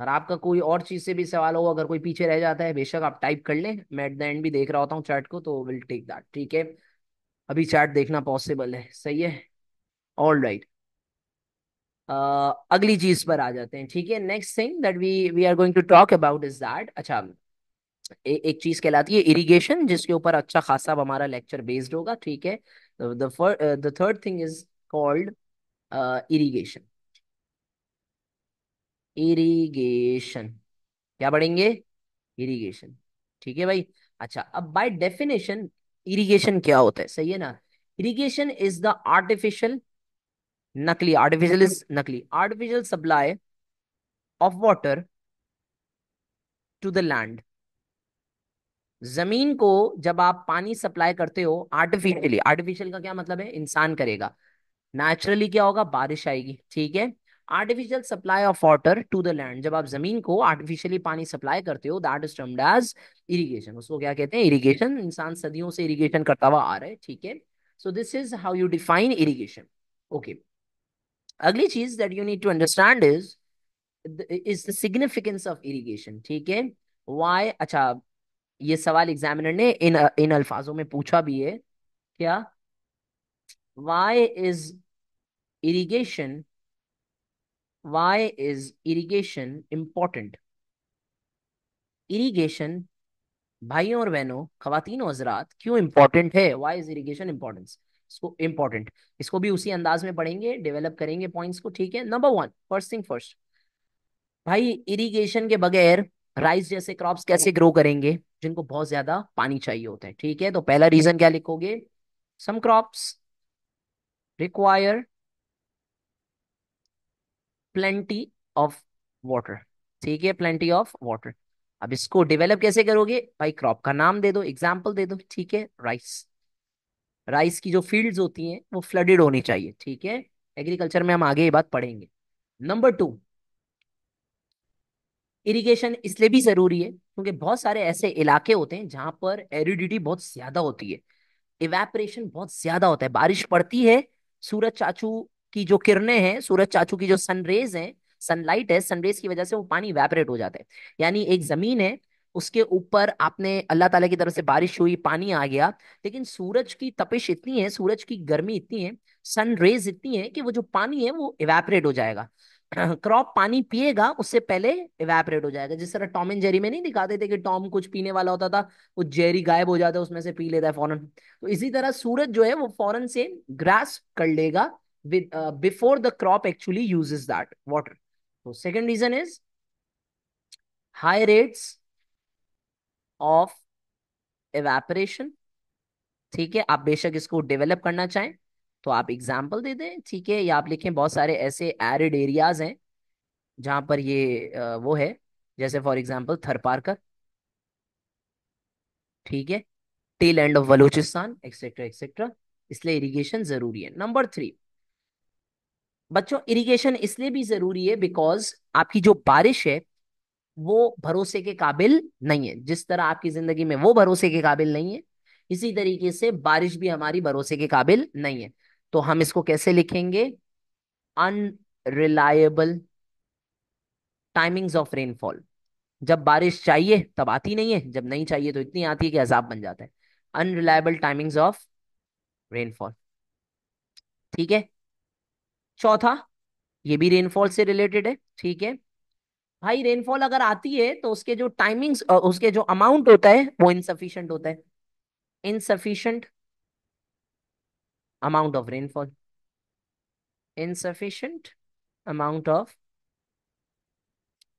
और आपका कोई और चीज से भी सवाल हो अगर कोई पीछे रह जाता है बेशक आप टाइप कर लें मैं एट द एंड भी देख रहा होता हूँ चैट को तो विल टेक दैट ठीक है अभी चैट देखना पॉसिबल है सही है ऑल राइट right. Uh, अगली चीज पर आ जाते हैं ठीक है next thing that we we are going to talk about is that अच्छा ए, एक चीज कहलाती है इरिगेशन जिसके ऊपर अच्छा खासा हमारा लेक्चर बेस्ड होगा ठीक है the third thing is called irrigation irrigation क्या पढ़ेंगे इरिगेशन ठीक है भाई अच्छा अब बाय डेफिनेशन इरिगेशन क्या होता है सही है ना इरिगेशन इज द आर्टिफिशियल नकली आर्टिफिशियल इज नकली artificial supply of water to the land जमीन को जब आप पानी सप्लाई करते हो आर्टिफिशियली आर्टिफिशियल का क्या मतलब है इंसान करेगा नेचुरली क्या होगा बारिश आएगी ठीक है artificial supply of water to the land जब आप जमीन को आर्टिफिशियली पानी सप्लाई करते हो that is termed as irrigation उसको क्या कहते हैं इरिगेशन इंसान सदियों से इरिगेशन करता हुआ आ रहा है ठीक है so this is how you define irrigation okay अगली चीज that you need to understand is is the significance of irrigation ठीक है वाई अच्छा ये सवाल एग्जामिनर ने इन इन अल्फाजों में पूछा भी है क्या why is irrigation why is irrigation important? irrigation भाइयों और बहनों खातन हजरात क्यों इंपॉर्टेंट है वाई इज इरीगेशन इंपॉर्टेंस इसको इंपॉर्टेंट इसको भी उसी अंदाज में पढ़ेंगे डेवलप करेंगे पॉइंट्स को ठीक है number one first thing first भाई इरिगेशन के बगैर राइस जैसे क्रॉप्स कैसे ग्रो करेंगे जिनको बहुत ज्यादा पानी चाहिए होता है ठीक है तो पहला रीजन क्या लिखोगे some crops require plenty of water ठीक है प्लेंटी ऑफ वाटर अब इसको डेवलप कैसे करोगे भाई क्रॉप का नाम दे दो एग्जाम्पल दे दो ठीक है राइस राइस की जो फील्ड्स होती हैं वो फ्लडेड होनी चाहिए ठीक है एग्रीकल्चर में हम आगे ये बात पढ़ेंगे नंबर टू इरिगेशन इसलिए भी जरूरी है क्योंकि बहुत सारे ऐसे इलाके होते हैं जहां पर एरिडिटी बहुत ज्यादा होती है इवेपरेशन बहुत ज्यादा होता है बारिश पड़ती है सूरज चाचू की जो किरणें हैं सूरज चाचू की जो सनरेज है सनलाइट है सनरेज की वजह से वो पानी वैपरेट हो जाता है यानी एक जमीन है उसके ऊपर आपने अल्लाह ताला की तरफ से बारिश हुई पानी आ गया लेकिन सूरज की तपिश इतनी है सूरज की गर्मी इतनी है सन रेज इतनी है कि वो जो पानी है वो इवेपरेट हो जाएगा क्रॉप पानी पिएगा उससे पहले इवेपरेट हो जाएगा जिस तरह टॉम एंड जेरी में नहीं दिखाते थे कि टॉम कुछ पीने वाला होता था वो जेरी गायब हो जाता है उसमें से पी लेता है फौरन तो इसी तरह सूरज जो है वो फौरन से ग्रास कर लेगा with uh, before the crop actually uses that water. So second reason is high rates of evaporation ठीक है आप बेशक इसको डेवलप करना चाहें तो आप एग्जाम्पल दे दें ठीक है या आप लिखें बहुत सारे ऐसे एरिड एरियाज हैं जहां पर ये वो है जैसे फॉर एग्जाम्पल थरपारकर ठीक है tail end of Balochistan etcetera etcetera इसलिए इरिगेशन जरूरी है नंबर थ्री बच्चों इरिगेशन इसलिए भी जरूरी है बिकॉज आपकी जो बारिश है वो भरोसे के काबिल नहीं है जिस तरह आपकी जिंदगी में वो भरोसे के काबिल नहीं है इसी तरीके से बारिश भी हमारी भरोसे के काबिल नहीं है तो हम इसको कैसे लिखेंगे अनरिलायबल टाइमिंग्स ऑफ रेनफॉल जब बारिश चाहिए तब आती नहीं है जब नहीं चाहिए तो इतनी आती है कि अजाब बन जाता है अनरिलायबल टाइमिंग्स ऑफ रेनफॉल ठीक है चौथा ये भी रेनफॉल से रिलेटेड है ठीक है भाई रेनफॉल अगर आती है तो उसके जो टाइमिंग्स उसके जो अमाउंट होता है वो इनसफिशियंट होता है insufficient amount of rainfall insufficient amount of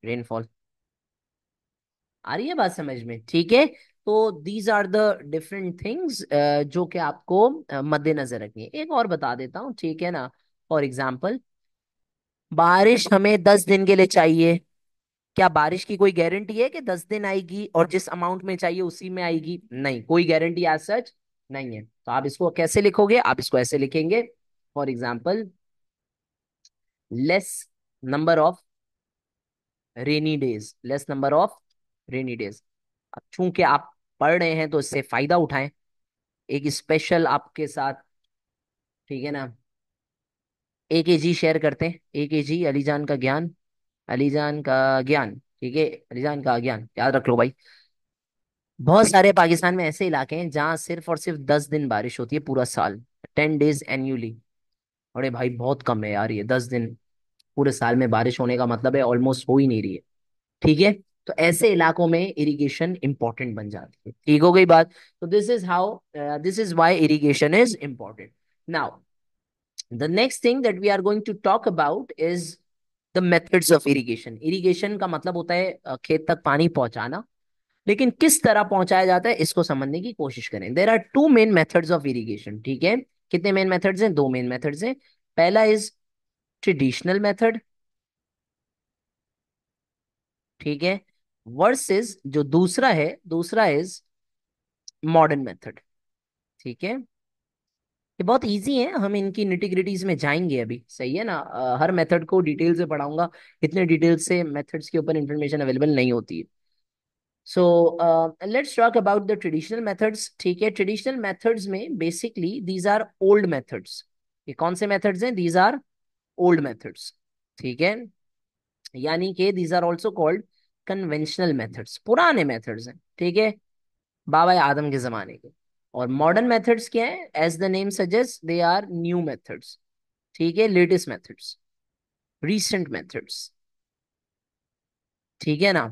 rainfall आ रही है बात समझ में ठीक है तो these are the different things जो कि आपको मद्देनजर रखनी है एक और बता देता हूँ ठीक है ना फॉर एग्जाम्पल बारिश हमें दस दिन के लिए चाहिए क्या बारिश की कोई गारंटी है कि दस दिन आएगी और जिस अमाउंट में चाहिए उसी में आएगी नहीं कोई गारंटी आज सच नहीं है तो आप इसको कैसे लिखोगे आप इसको ऐसे लिखेंगे for example less number of rainy days less number of rainy days चूंकि आप पढ़ रहे हैं तो इससे फायदा उठाएं एक स्पेशल आपके साथ ठीक है ना ए जी शेयर करते हैं ए के जी अलीजान का ज्ञान अलीजान का ज्ञान ठीक है अलीजान का ज्ञान याद रख लो भाई बहुत सारे पाकिस्तान में ऐसे इलाके हैं जहाँ सिर्फ और सिर्फ दस दिन बारिश होती है पूरा साल टेन डेज एनुअली अरे भाई बहुत कम है यार ये दस दिन पूरे साल में बारिश होने का मतलब है ऑलमोस्ट हो ही नहीं रही है ठीक है तो ऐसे इलाकों में इरिगेशन इंपॉर्टेंट बन जाती है ठीक हो गई बात तो this is how this is why irrigation is important now the next thing that we are going to talk about is the methods of irrigation. Irrigation का मतलब होता है खेत तक पानी पहुंचाना लेकिन किस तरह पहुंचाया जाता है इसको समझने की कोशिश करें there are two main methods of irrigation ठीक है कितने मेन मेथड्स हैं दो मेन मेथड्स हैं पहला इज ट्रेडिशनल मेथड ठीक है वर्सेस जो दूसरा है दूसरा इज मॉडर्न मेथड ठीक है ये बहुत इजी है हम इनकी निटिग्रिटीज में जाएंगे अभी सही है ना हर मेथड को डिटेल से पढ़ाऊंगा इतने डिटेल से मेथड्स के ऊपर इंफॉर्मेशन अवेलेबल नहीं होती है so let's talk about the traditional methods ठीक है ट्रेडिशनल मेथड्स में basically these are old methods ये कौन से मेथड्स हैं दीज आर ओल्ड मेथड्स ठीक है यानी कि these are also called conventional methods पुराने मेथड्स हैं ठीक है बाबा आदम के जमाने के और मॉडर्न मेथड्स क्या है एज द नेम सजेस्ट दे आर न्यू मेथड्स ठीक है लेटेस्ट मेथड्स रीसेंट मेथड्स ठीक है ना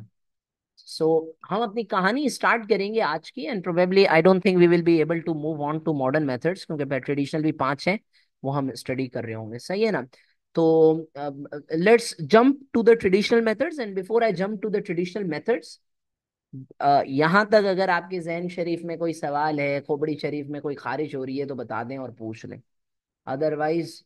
सो so, हम अपनी कहानी स्टार्ट करेंगे आज की and probably I don't think we will be able to move on to modern methods क्योंकि ट्रेडिशनल भी पांच हैं वो हम स्टडी कर रहे होंगे सही है ना तो let's jump to the traditional methods and before I jump to the traditional methods यहाँ तक अगर आपके जहन शरीफ में कोई सवाल है खोबड़ी शरीफ में कोई खारिश हो रही है तो बता दें और पूछ लें अदरवाइज